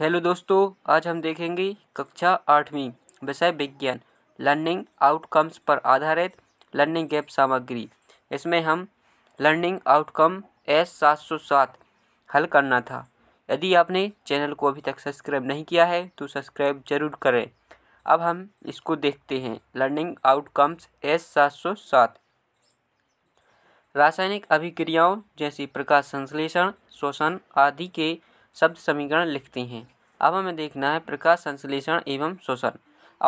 hello दोस्तों आज हम देखेंगे कक्षा आठवीं विषय विज्ञान लर्निंग आउटकम्स पर आधारित लर्निंग गैप सामग्री इसमें हम लर्निंग आउटकम एस सात सौ सात हल करना था यदि आपने चैनल को अभी तक सब्सक्राइब नहीं किया है तो सब्सक्राइब जरूर करें अब हम इसको देखते हैं लर्निंग आउटकम्स एस सात सौ सात रासायनिक अभिक्रियाओं जैसी प्रकाश संश्लेषण शोषण आदि के शब्द समीकरण लिखती हैं अब हमें देखना है प्रकाश संश्लेषण एवं शोषण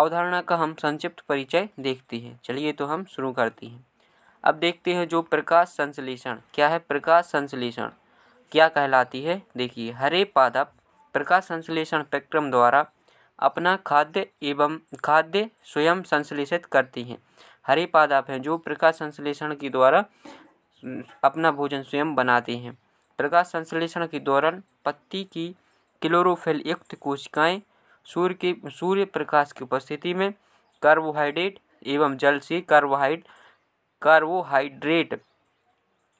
अवधारणा का हम संक्षिप्त परिचय देखते हैं चलिए तो हम शुरू करते हैं अब देखते हैं जो प्रकाश संश्लेषण क्या है प्रकाश संश्लेषण क्या कहलाती है देखिए हरे पादप प्रकाश संश्लेषण प्रक्रम द्वारा अपना खाद्य एवं खाद्य स्वयं संश्लेषित करती हैं हरे पादप हैं जो प्रकाश संश्लेषण के द्वारा हम्म, अपना भोजन स्वयं बनाते हैं प्रकाश संश्लेषण के दौरान पत्ती की क्लोरोफिल युक्त कोशिकाएं सूर्य के सूर्य प्रकाश की उपस्थिति में कार्बोहाइड्रेट एवं जल से कार्बोहाइड कार्बोहाइड्रेट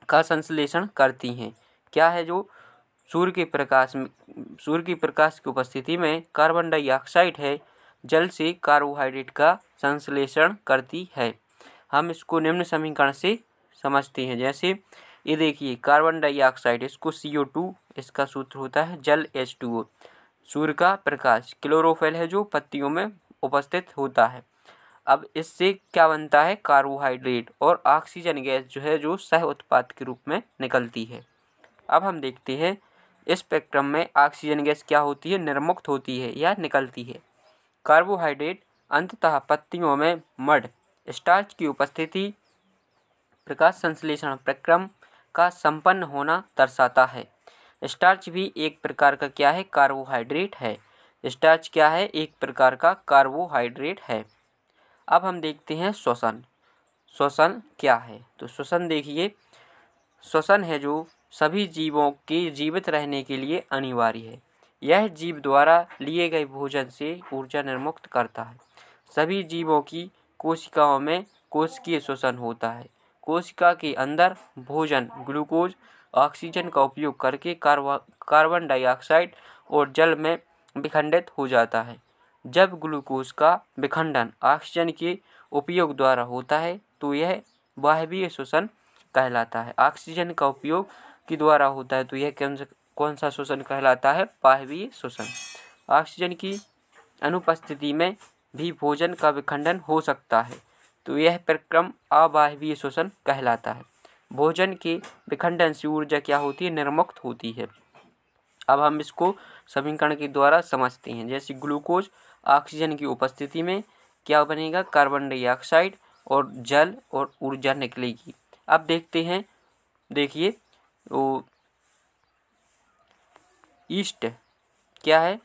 का संश्लेषण करती हैं क्या है जो सूर्य के प्रकाश में सूर्य के प्रकाश की उपस्थिति में कार्बन डाइऑक्साइड है जल से कार्बोहाइड्रेट का संश्लेषण करती है हम इसको निम्न समीकरण से समझते हैं जैसे ये देखिए कार्बन डाइऑक्साइड इसको सी ओ टू इसका सूत्र होता है जल एच टू ओ सूर्य का प्रकाश क्लोरोफेल है जो पत्तियों में उपस्थित होता है अब इससे क्या बनता है कार्बोहाइड्रेट और ऑक्सीजन गैस जो है जो सह उत्पाद के रूप में निकलती है अब हम देखते हैं इस स्पेक्ट्रम में ऑक्सीजन गैस क्या होती है निर्मुक्त होती है या निकलती है कार्बोहाइड्रेट अंततः पत्तियों में मड स्टार्च की उपस्थिति प्रकाश संश्लेषण प्रक्रम का संपन्न होना दर्शाता है स्टार्च भी एक प्रकार का क्या है कार्बोहाइड्रेट है स्टार्च क्या है एक प्रकार का कार्बोहाइड्रेट है अब हम देखते हैं श्वसन श्वसन क्या है तो श्वसन देखिए श्वसन है जो सभी जीवों के जीवित रहने के लिए अनिवार्य है यह जीव द्वारा लिए गए भोजन से ऊर्जा निर्मुक्त करता है सभी जीवों की कोशिकाओं में कोशिकीय श्वसन होता है कोशिका के अंदर भोजन ग्लूकोज ऑक्सीजन का उपयोग करके कार्बन डाइऑक्साइड और जल में विखंडित हो जाता है जब ग्लूकोज का विखंडन ऑक्सीजन के उपयोग द्वारा होता है तो यह वाहवीय शोषण कहलाता है ऑक्सीजन का उपयोग के द्वारा होता है तो यह कौन सा कौन सा शोषण कहलाता है वाहवीय शोषण ऑक्सीजन की अनुपस्थिति में भी भोजन का विखंडन हो सकता है तो यह प्रक्रम अवाहवीय शोषण कहलाता है भोजन के विखंडन से ऊर्जा क्या होती है निर्मुक्त होती है अब हम इसको समीकरण के द्वारा समझते हैं जैसे ग्लूकोज ऑक्सीजन की उपस्थिति में क्या बनेगा कार्बन डाइऑक्साइड और जल और ऊर्जा निकलेगी अब देखते हैं देखिए वो ईस्ट क्या है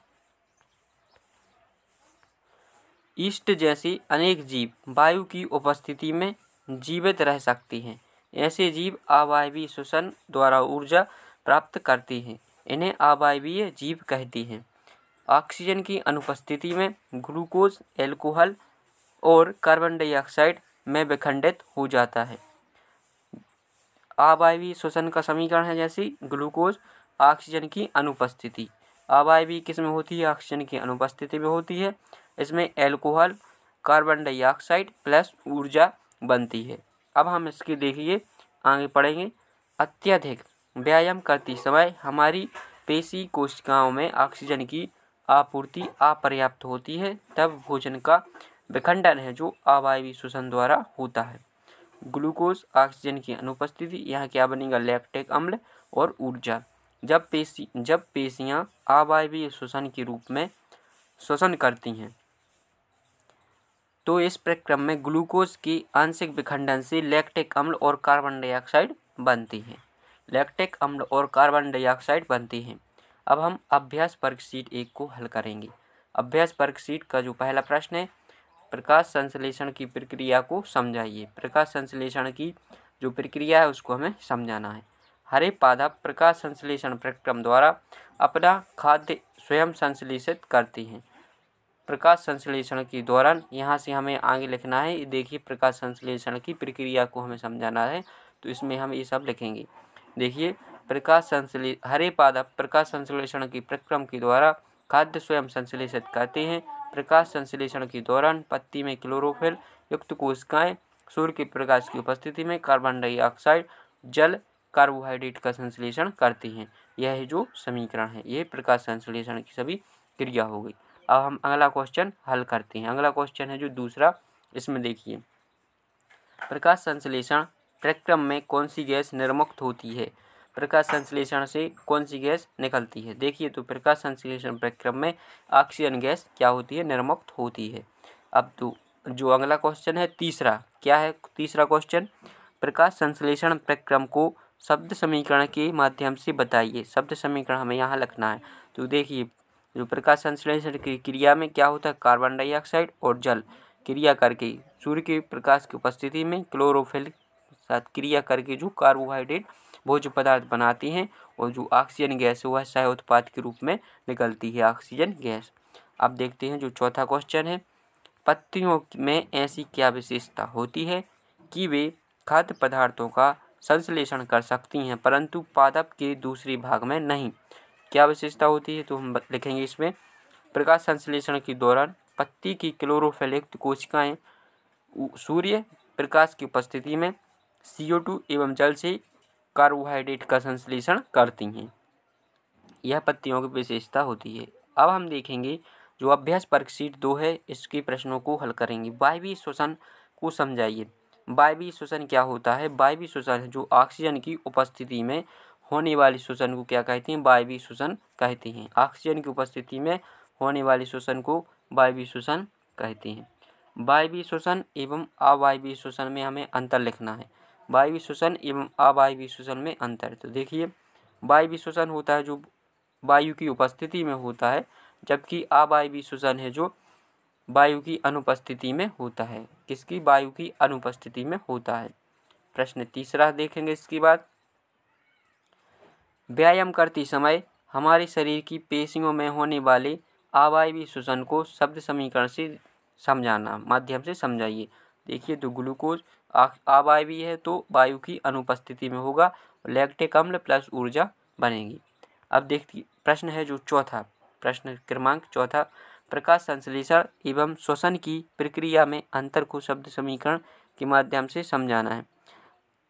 ईस्ट जैसी अनेक जीव वायु की उपस्थिति में जीवित रह सकती हैं ऐसे जीव अवायवीय श्वसन द्वारा ऊर्जा प्राप्त करती हैं इन्हें अवायवीय जीव कहती हैं ऑक्सीजन की अनुपस्थिति में ग्लूकोज एल्कोहल और कार्बन डाइऑक्साइड में विखंडित हो जाता है अवायवीय श्वसन का समीकरण है जैसे ग्लूकोज ऑक्सीजन की अनुपस्थिति अवायवीय किस में होती है ऑक्सीजन की अनुपस्थिति में होती है इसमें एल्कोहल कार्बन डाइऑक्साइड प्लस ऊर्जा बनती है अब हम इसकी देखिए आगे पढ़ेंगे अत्यधिक व्यायाम करते समय हमारी पेशी कोशिकाओं में ऑक्सीजन की आपूर्ति अपर्याप्त होती है तब भोजन का विखंडन है जो अवायवी श्वसन द्वारा होता है ग्लूकोज ऑक्सीजन की अनुपस्थिति यहाँ क्या बनेगा लैक्टिक अम्ल और ऊर्जा जब पेशी जब पेशियाँ अवायवी श्वसन के रूप में श्वसन करती हैं तो इस प्रक्रम में ग्लूकोज की आंशिक विखंडन से लैक्टिक अम्ल और कार्बन डाइऑक्साइड बनती है लैक्टिक अम्ल और कार्बन डाइऑक्साइड बनती है अब हम अभ्यास वर्कशीट एक को हल करेंगे अभ्यास वर्कशीट का जो पहला प्रश्न है प्रकाश संश्लेषण की प्रक्रिया को समझाइए प्रकाश संश्लेषण की जो प्रक्रिया है उसको हमें समझाना है हरे पादप प्रकाश संश्लेषण प्रक्रम द्वारा अपना खाद्य स्वयं संश्लेषित करती हैं प्रकाश संश्लेषण के दौरान यहाँ से हमें आगे लिखना है देखिए प्रकाश संश्लेषण की प्रक्रिया को हमें समझाना है तो इसमें हम ये सब लिखेंगे देखिए प्रकाश संश्ले हरे पादप प्रकाश संश्लेषण की प्रक्रम के द्वारा खाद्य स्वयं संश्लेषित करते हैं प्रकाश संश्लेषण के दौरान पत्ती में क्लोरोफिल युक्त कोशिकाएं सूर्य के प्रकाश की उपस्थिति में कार्बन डाइऑक्साइड जल कार्बोहाइड्रेट का संश्लेषण करती हैं यह जो समीकरण है यह प्रकाश संश्लेषण की सभी क्रिया हो गई अब हम अगला क्वेश्चन हल करते हैं अगला क्वेश्चन है जो दूसरा इसमें देखिए प्रकाश संश्लेषण प्रक्रम में कौन सी गैस निर्मुक्त होती है प्रकाश संश्लेषण से कौन सी गैस निकलती है देखिए तो प्रकाश संश्लेषण प्रक्रम में ऑक्सीजन गैस क्या होती है निर्मुक्त होती है अब तो जो अगला क्वेश्चन है तीसरा क्या है तीसरा क्वेश्चन प्रकाश संश्लेषण प्रक्रम को शब्द समीकरण के माध्यम से बताइए शब्द समीकरण हमें यहाँ लिखना है तो देखिए जो प्रकाश संश्लेषण की क्रिया में क्या होता है कार्बन डाइऑक्साइड और जल क्रिया करके सूर्य के प्रकाश की उपस्थिति में क्लोरोफिल साथ क्रिया करके जो कार्बोहाइड्रेट भोज पदार्थ बनाती हैं और जो ऑक्सीजन गैस है वह सह उत्पाद के रूप में निकलती है ऑक्सीजन गैस अब देखते हैं जो चौथा क्वेश्चन है पत्तियों में ऐसी क्या विशेषता होती है कि वे खाद्य पदार्थों का संश्लेषण कर सकती हैं परंतु पादप के दूसरे भाग में नहीं क्या विशेषता होती है तो हम लिखेंगे इसमें प्रकाश संश्लेषण के दौरान पत्ती की क्लोरोफेलिक्त कोशिकाएं सूर्य प्रकाश की उपस्थिति में CO2 एवं जल से कार्बोहाइड्रेट का संश्लेषण करती हैं यह पत्तियों की विशेषता होती है अब हम देखेंगे जो अभ्यास परीक्षित दो है इसके प्रश्नों को हल करेंगे वायवी श्वसन को समझाइए वायवी श्वसन क्या होता है वायवी श्वसन जो ऑक्सीजन की उपस्थिति में होने वाली शोषण को क्या कहती हैं वायवी शोषण कहती हैं ऑक्सीजन की उपस्थिति में होने वाली शोषण को वायवी शोषण कहते हैं वायवी शोषण एवं अवायवी शोषण में हमें अंतर लिखना है वायवी शोषण एवं अवायवी शोषण में अंतर तो देखिए वायवी शोषण होता है जो वायु की उपस्थिति में होता है जबकि अवायवी शोषण है जो वायु की अनुपस्थिति में होता है किसकी वायु की अनुपस्थिति में होता है प्रश्न तीसरा देखेंगे इसके बाद व्यायाम करते समय हमारे शरीर की पेशियों में होने वाले अवायवी श्वसन को शब्द समीकरण से समझाना माध्यम से समझाइए देखिए तो ग्लूकोज अवायवी है तो वायु की अनुपस्थिति में होगा लैक्टिक अम्ल प्लस ऊर्जा बनेगी अब देखिए प्रश्न है जो चौथा प्रश्न क्रमांक चौथा प्रकाश संश्लेषण एवं श्वसन की प्रक्रिया में अंतर को शब्द समीकरण के माध्यम से समझाना है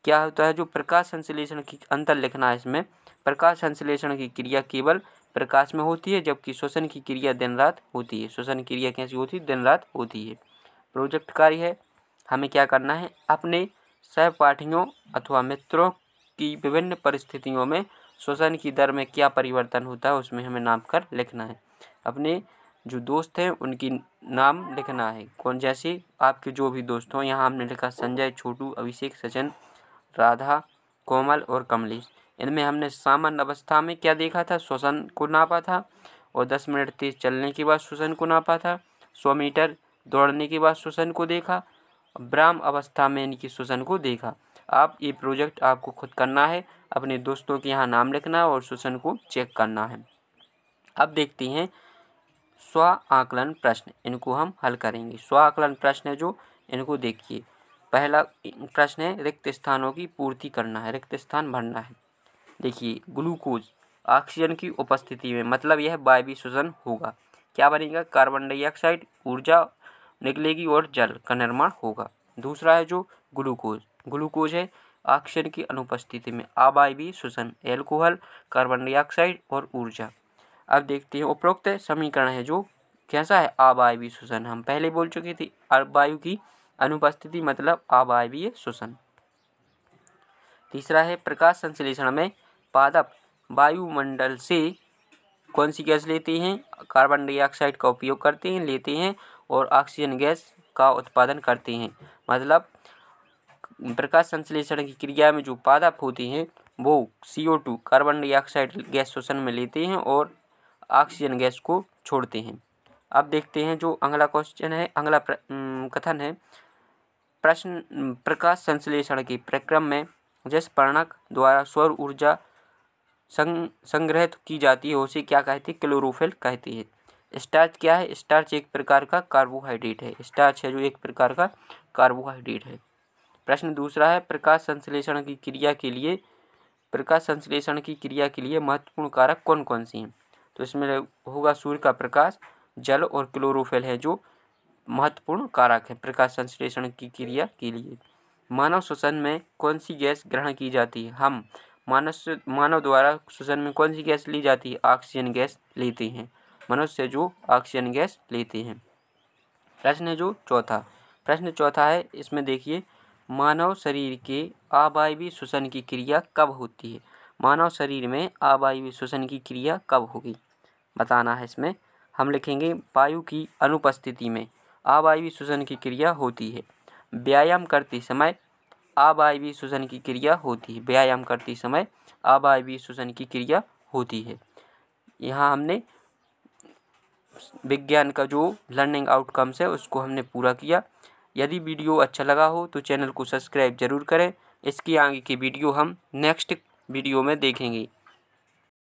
क्या होता है जो प्रकाश संश्लेषण की अंतर लिखना है इसमें प्रकाश संश्लेषण की क्रिया केवल प्रकाश में होती है जबकि श्वसन की क्रिया दिन रात होती है श्वसन क्रिया कैसी होती है दिन रात होती है प्रोजेक्ट कार्य है हमें क्या करना है अपने सहपाठियों अथवा मित्रों की विभिन्न परिस्थितियों में श्वसन की दर में क्या परिवर्तन होता है उसमें हमें नाम कर लिखना है अपने जो दोस्त हैं उनकी नाम लिखना है कौन जैसे आपके जो भी दोस्त हों यहाँ हमने लिखा संजय छोटू अभिषेक सचिन राधा कोमल और कमलेश इनमें हमने सामान्य अवस्था में क्या देखा था श्वसन को नापा था और दस मिनट तेज चलने के बाद श्वसन को नापा था सौ मीटर दौड़ने के बाद श्वसन को देखा ब्राह्म अवस्था में इनकी श्वसन को देखा आप ये प्रोजेक्ट आपको खुद करना है अपने दोस्तों के यहाँ नाम लिखना और श्वसन को चेक करना है अब देखते हैं स्व आकलन प्रश्न इनको हम हल करेंगे स्व आकलन प्रश्न है जो इनको देखिए पहला प्रश्न है रिक्त स्थानों की पूर्ति करना है रिक्त स्थान भरना है देखिए ग्लूकोज ऑक्सीजन की उपस्थिति में मतलब यह वायवी शोषण होगा क्या बनेगा कार्बन डाइऑक्साइड ऊर्जा निकलेगी और जल का निर्माण होगा दूसरा है जो ग्लूकोज ग्लूकोज है ऑक्सीजन की अनुपस्थिति में अवायवी शोषण एल्कोहल कार्बन डाइऑक्साइड और ऊर्जा अब देखते हैं उपरोक्त समीकरण है जो कैसा है अवायवी शोषण हम पहले बोल चुके थे वायु की अनुपस्थिति मतलब अवायवीय शोषण तीसरा है प्रकाश संश्लेषण में पादप वायुमंडल से कौन सी गैस लेते हैं कार्बन डाइऑक्साइड का उपयोग करते हैं लेते हैं और ऑक्सीजन गैस का उत्पादन करते हैं मतलब प्रकाश संश्लेषण की क्रिया में जो पादप होते हैं वो C O two carbon dioxide gas शोषण में लेते हैं और ऑक्सीजन गैस को छोड़ते हैं अब देखते हैं जो अगला क्वेश्चन है अगला कथन है प्रश्न प्रकाश संश्लेषण के प्रक्रम में जिस प्रणक द्वारा सौर ऊर्जा संग संग्रहित की जाती है उसे क्या कहते हैं क्लोरोफिल कहती है स्टार्च क्या है स्टार्च एक प्रकार का कार्बोहाइड्रेट है स्टार्च है जो एक प्रकार का कार्बोहाइड्रेट है प्रश्न दूसरा है प्रकाश संश्लेषण की क्रिया के लिए प्रकाश संश्लेषण की क्रिया के लिए महत्वपूर्ण कारक कौन कौन सी हैं तो इसमें होगा सूर्य का प्रकाश जल और क्लोरोफिल है जो महत्वपूर्ण कारक है प्रकाश संश्लेषण की क्रिया के लिए मानव श्वसन में कौन सी गैस ग्रहण की जाती है हम मनुष्य मानव द्वारा श्वसन में कौन सी गैस ली जाती है ऑक्सीजन गैस लेते हैं मनुष्य जो ऑक्सीजन गैस लेते हैं प्रश्न जो चौथा प्रश्न चौथा है इसमें देखिए मानव शरीर के आवायवी श्वसन की क्रिया कब होती है मानव शरीर में आवायवी श्वसन की क्रिया कब होगी बताना है इसमें हम लिखेंगे वायु की अनुपस्थिति में आवायवी श्वसन की क्रिया होती है व्यायाम करते समय अवायवी श्वसन की क्रिया होती है व्यायाम करते समय अवायवी श्वसन की क्रिया होती है यहाँ हमने विज्ञान का जो लर्निंग आउटकम्स है उसको हमने पूरा किया यदि वीडियो अच्छा लगा हो तो चैनल को सब्सक्राइब जरूर करें इसकी आगे की वीडियो हम नेक्स्ट वीडियो में देखेंगे